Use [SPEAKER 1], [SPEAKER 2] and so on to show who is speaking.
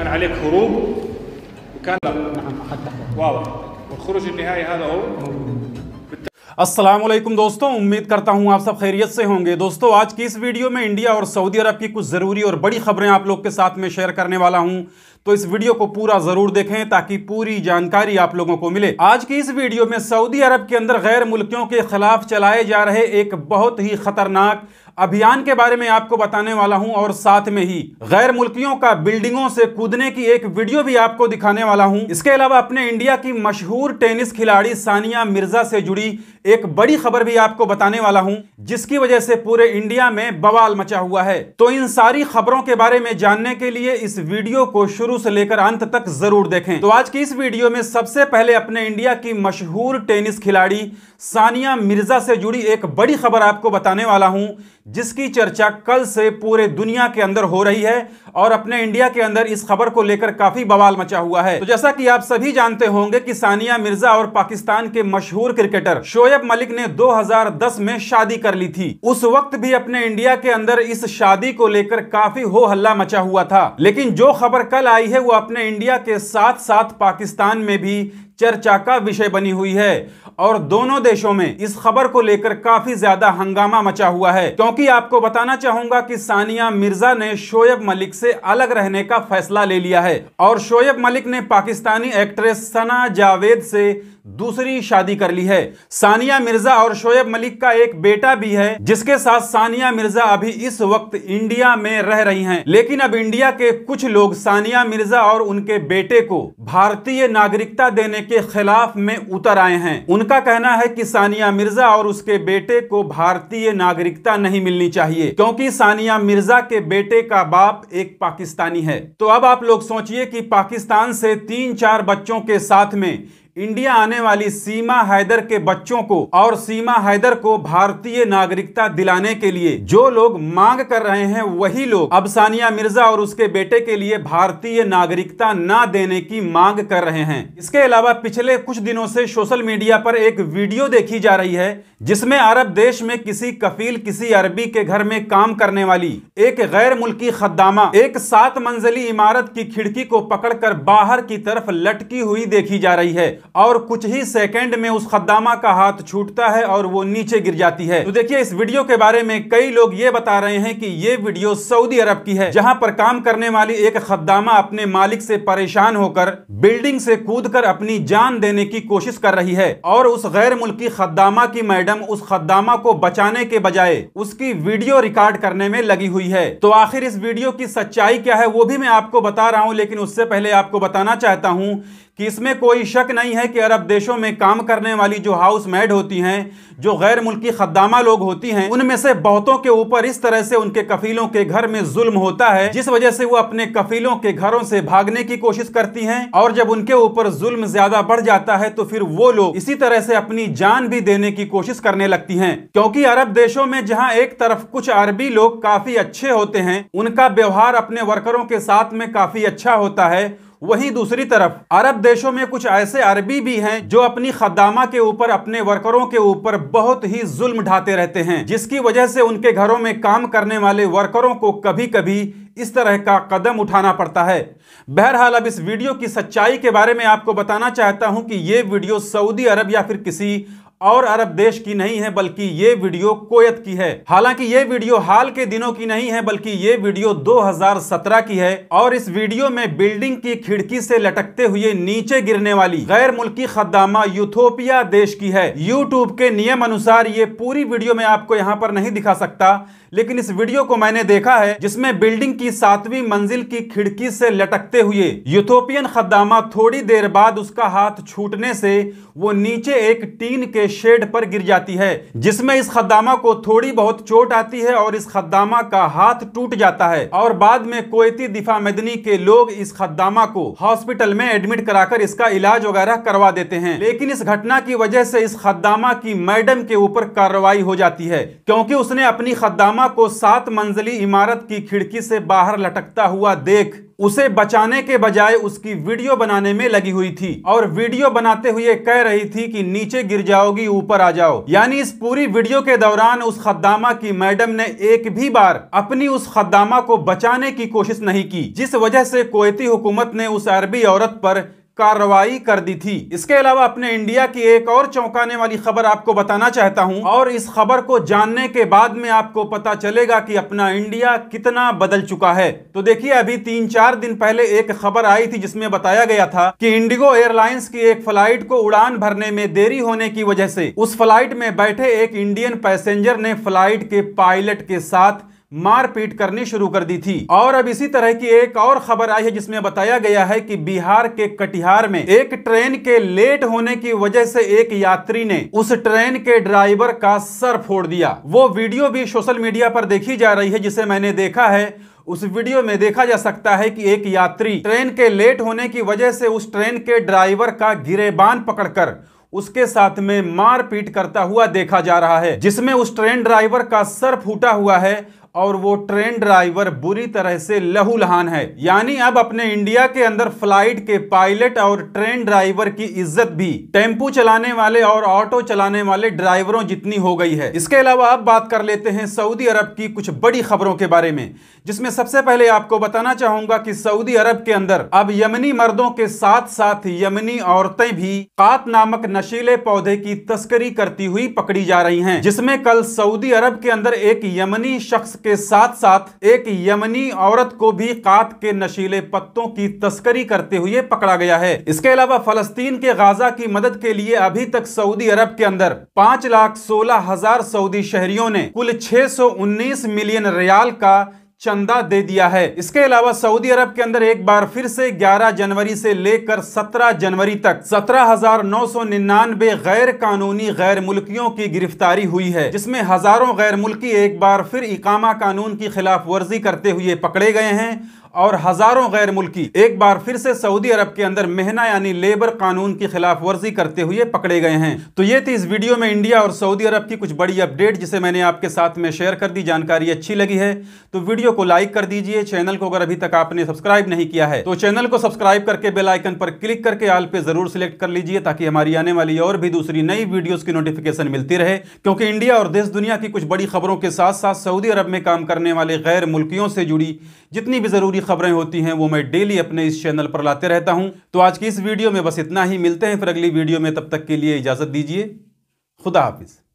[SPEAKER 1] كان عليك هروب وكان نعم حتى واضح والخروج النهائي هذا هو असलम दोस्तों उम्मीद करता हूं आप सब खैरियत से होंगे दोस्तों आज की इस वीडियो में इंडिया और सऊदी अरब की कुछ ज़रूरी और बड़ी खबरें आप लोग के साथ में शेयर करने वाला हूं तो इस वीडियो को पूरा ज़रूर देखें ताकि पूरी जानकारी आप लोगों को मिले आज की इस वीडियो में सऊदी अरब के अंदर गैर मुल्कियों के खिलाफ चलाए जा रहे एक बहुत ही खतरनाक अभियान के बारे में आपको बताने वाला हूं और साथ में ही गैर मुल्कियों का बिल्डिंगों से कूदने की एक वीडियो भी आपको दिखाने वाला हूं इसके अलावा अपने इंडिया की मशहूर टेनिस खिलाड़ी सानिया मिर्जा से जुड़ी एक बड़ी खबर भी आपको बताने वाला हूं जिसकी वजह से पूरे इंडिया में बवाल मचा हुआ है तो इन सारी खबरों के बारे में जानने के लिए इस वीडियो को शुरू से लेकर अंत तक जरूर देखें तो आज की इस वीडियो में सबसे पहले अपने इंडिया की मशहूर टेनिस खिलाड़ी सानिया मिर्जा से जुड़ी एक बड़ी खबर आपको बताने वाला हूं जिसकी चर्चा कल से पूरे दुनिया के अंदर हो रही है और अपने इंडिया के अंदर इस खबर को लेकर काफी बवाल मचा हुआ है तो जैसा कि आप सभी जानते होंगे कि सानिया मिर्जा और पाकिस्तान के मशहूर क्रिकेटर शोएब मलिक ने 2010 में शादी कर ली थी उस वक्त भी अपने इंडिया के अंदर इस शादी को लेकर काफी हो हल्ला मचा हुआ था लेकिन जो खबर कल आई है वो अपने इंडिया के साथ साथ पाकिस्तान में भी चर्चा का विषय बनी हुई है और दोनों देशों में इस खबर को लेकर काफी ज्यादा हंगामा मचा हुआ है क्योंकि आपको बताना चाहूंगा कि सानिया मिर्जा ने शोएब मलिक से अलग रहने का फैसला ले लिया है और शोएब मलिक ने पाकिस्तानी एक्ट्रेस सना जावेद से दूसरी शादी कर ली है सानिया मिर्जा और शोएब मलिक का एक बेटा भी है जिसके साथ सानिया मिर्जा अभी इस वक्त इंडिया में रह रही हैं लेकिन अब इंडिया के कुछ लोग सानिया मिर्जा और उनके बेटे को भारतीय नागरिकता देने के खिलाफ में उतर आए हैं उनका कहना है की सानिया मिर्जा और उसके बेटे को भारतीय नागरिकता नहीं मिलनी चाहिए क्योंकि सानिया मिर्जा के बेटे का बाप एक पाकिस्तानी है तो अब आप लोग सोचिए कि पाकिस्तान से तीन चार बच्चों के साथ में इंडिया आने वाली सीमा हैदर के बच्चों को और सीमा हैदर को भारतीय नागरिकता दिलाने के लिए जो लोग मांग कर रहे हैं वही लोग अब सानिया मिर्जा और उसके बेटे के लिए भारतीय नागरिकता ना देने की मांग कर रहे हैं इसके अलावा पिछले कुछ दिनों से सोशल मीडिया पर एक वीडियो देखी जा रही है जिसमे अरब देश में किसी कफील किसी अरबी के घर में काम करने वाली एक गैर मुल्की खद्दामा एक सात मंजिली इमारत की खिड़की को पकड़ बाहर की तरफ लटकी हुई देखी जा रही है और कुछ ही सेकंड में उस खद्दामा का हाथ छूटता है और वो नीचे गिर जाती है तो देखिए इस वीडियो के बारे में कई लोग ये बता रहे हैं कि ये वीडियो सऊदी अरब की है जहां पर काम करने वाली एक खद्दामा अपने मालिक से परेशान होकर बिल्डिंग से कूद अपनी जान देने की कोशिश कर रही है और उस गैर मुल्की खद्दामा की मैडम उस खद्दामा को बचाने के बजाय उसकी वीडियो रिकॉर्ड करने में लगी हुई है तो आखिर इस वीडियो की सच्चाई क्या है वो भी मैं आपको बता रहा हूं लेकिन उससे पहले आपको बताना चाहता हूं कि इसमें कोई शक नहीं है कि अरब देशों में काम करने वाली जो हाउस मेड होती हैं जो गैर मुल्की खदामा लोग होती हैं उनमें से बहुतों के ऊपर इस तरह से उनके कफीलों के घर में जुल्म होता है जिस वजह से वो अपने कफीलों के घरों से भागने की कोशिश करती हैं और जब उनके ऊपर जुल्म ज्यादा बढ़ जाता है तो फिर वो लोग इसी तरह से अपनी जान भी देने की कोशिश करने लगती है क्योंकि अरब देशों में जहाँ एक तरफ कुछ अरबी लोग काफी अच्छे होते हैं उनका व्यवहार अपने वर्करों के साथ में काफी अच्छा होता है वहीं दूसरी तरफ अरब देशों में कुछ ऐसे अरबी भी हैं जो अपनी खदामा के ऊपर अपने वर्करों के ऊपर बहुत ही जुल्म ढाते रहते हैं जिसकी वजह से उनके घरों में काम करने वाले वर्करों को कभी कभी इस तरह का कदम उठाना पड़ता है बहरहाल अब इस वीडियो की सच्चाई के बारे में आपको बताना चाहता हूं कि यह वीडियो सऊदी अरब या फिर किसी और अरब देश की नहीं है बल्कि ये वीडियो कोयत की है हालांकि ये वीडियो हाल के दिनों की नहीं है बल्कि ये वीडियो 2017 की है और इस वीडियो में बिल्डिंग की खिड़की से लटकते हुए नीचे गिरने वाली गैर मुल्की खदामा यूथोपिया देश की है यूट्यूब के नियम अनुसार ये पूरी वीडियो में आपको यहाँ पर नहीं दिखा सकता लेकिन इस वीडियो को मैंने देखा है जिसमें बिल्डिंग की सातवीं मंजिल की खिड़की से लटकते हुए यूथोपियन खदामा थोड़ी देर बाद उसका हाथ छूटने से वो नीचे एक टीन के शेड पर गिर जाती है जिसमें इस खदामा को थोड़ी बहुत चोट आती है और इस खदामा का हाथ टूट जाता है और बाद में कोयती दिफा मदनी के लोग इस खदामा को हॉस्पिटल में एडमिट कराकर इसका इलाज वगैरह करवा देते हैं लेकिन इस घटना की वजह से इस खदामा की मैडम के ऊपर कार्रवाई हो जाती है क्योंकि उसने अपनी खदामा मामा को सात मंजिली इमारत की खिड़की से बाहर लटकता हुआ देख उसे बचाने के बजाय उसकी वीडियो बनाने में लगी हुई थी और वीडियो बनाते हुए कह रही थी कि नीचे गिर जाओगी ऊपर आ जाओ यानी इस पूरी वीडियो के दौरान उस खद्दामा की मैडम ने एक भी बार अपनी उस खद्दामा को बचाने की कोशिश नहीं की जिस वजह से कोयती हुकूमत ने उस अरबी औरत पर कार्रवाई कर दी थी इसके अलावा अपने इंडिया की एक और चौंकाने वाली खबर आपको बताना चाहता हूं और इस खबर को जानने के बाद में आपको पता चलेगा कि अपना इंडिया कितना बदल चुका है तो देखिए अभी तीन चार दिन पहले एक खबर आई थी जिसमें बताया गया था कि इंडिगो एयरलाइंस की एक फ्लाइट को उड़ान भरने में देरी होने की वजह से उस फ्लाइट में बैठे एक इंडियन पैसेंजर ने फ्लाइट के पायलट के साथ मारपीट करनी शुरू कर दी थी और अब इसी तरह की एक और खबर आई है जिसमें बताया गया है कि बिहार के कटिहार में एक ट्रेन के लेट होने की वजह से एक यात्री ने उस ट्रेन के ड्राइवर का सर फोड़ दिया वो वीडियो भी सोशल मीडिया पर देखी जा रही है जिसे मैंने देखा है उस वीडियो में देखा जा सकता है कि एक यात्री ट्रेन के लेट होने की वजह से उस ट्रेन के ड्राइवर का गिरेबान पकड़कर उसके साथ में मारपीट करता हुआ देखा जा रहा है जिसमें उस ट्रेन ड्राइवर का सर फूटा हुआ है और वो ट्रेन ड्राइवर बुरी तरह से लहूलहान है यानी अब अपने इंडिया के अंदर फ्लाइट के पायलट और ट्रेन ड्राइवर की इज्जत भी टेम्पू चलाने वाले और ऑटो चलाने वाले ड्राइवरों जितनी हो गई है इसके अलावा अब बात कर लेते हैं सऊदी अरब की कुछ बड़ी खबरों के बारे में जिसमें सबसे पहले आपको बताना चाहूंगा कि सऊदी अरब के अंदर अब यमनी मर्दों के साथ साथ यमनी औरतें भी कात नामक नशीले पौधे की तस्करी करती हुई पकड़ी जा रही हैं जिसमें कल सऊदी अरब के अंदर एक यमनी शख्स के साथ साथ एक यमनी औरत को भी कात के नशीले पत्तों की तस्करी करते हुए पकड़ा गया है इसके अलावा फलस्तीन के गाजा की मदद के लिए अभी तक सऊदी अरब के अंदर पांच लाख सोलह हजार सऊदी शहरियों ने कुल उन्नीस मिलियन रियाल का चंदा दे दिया है इसके अलावा सऊदी अरब के अंदर एक बार फिर से 11 जनवरी से लेकर 17 जनवरी तक सत्रह हजार नौ सौ निन्यानबे गैर कानूनी गैर मुल्कियों की गिरफ्तारी हुई है जिसमें हजारों गैर मुल्की एक बार फिर इकामा कानून की खिलाफ वर्जी करते हुए पकड़े गए हैं और हजारों गैर मुल्की एक बार फिर से सऊदी अरब के अंदर मेहना यानी लेबर कानून की खिलाफ वर्जी करते हुए पकड़े गए हैं तो ये थी इस वीडियो में इंडिया और सऊदी अरब की कुछ बड़ी अपडेट जिसे मैंने आपके साथ में शेयर कर दी जानकारी अच्छी लगी है तो वीडियो को लाइक कर दीजिए चैनल को अगर अभी तक आपने सब्सक्राइब नहीं किया है तो चैनल को सब्सक्राइब करके बेलाइकन पर क्लिक करके आल पे जरूर सिलेक्ट कर लीजिए ताकि हमारी आने वाली और भी दूसरी नई वीडियो की नोटिफिकेशन मिलती रहे क्योंकि इंडिया और देश दुनिया की कुछ बड़ी खबरों के साथ साथ सऊदी अरब में काम करने वाले गैर मुल्कियों से जुड़ी जितनी भी जरूरी भी खबरें होती हैं वो मैं डेली अपने इस चैनल पर लाते रहता हूं तो आज की इस वीडियो में बस इतना ही मिलते हैं फिर अगली वीडियो में तब तक के लिए इजाज़त दीजिए खुदा हाफिज़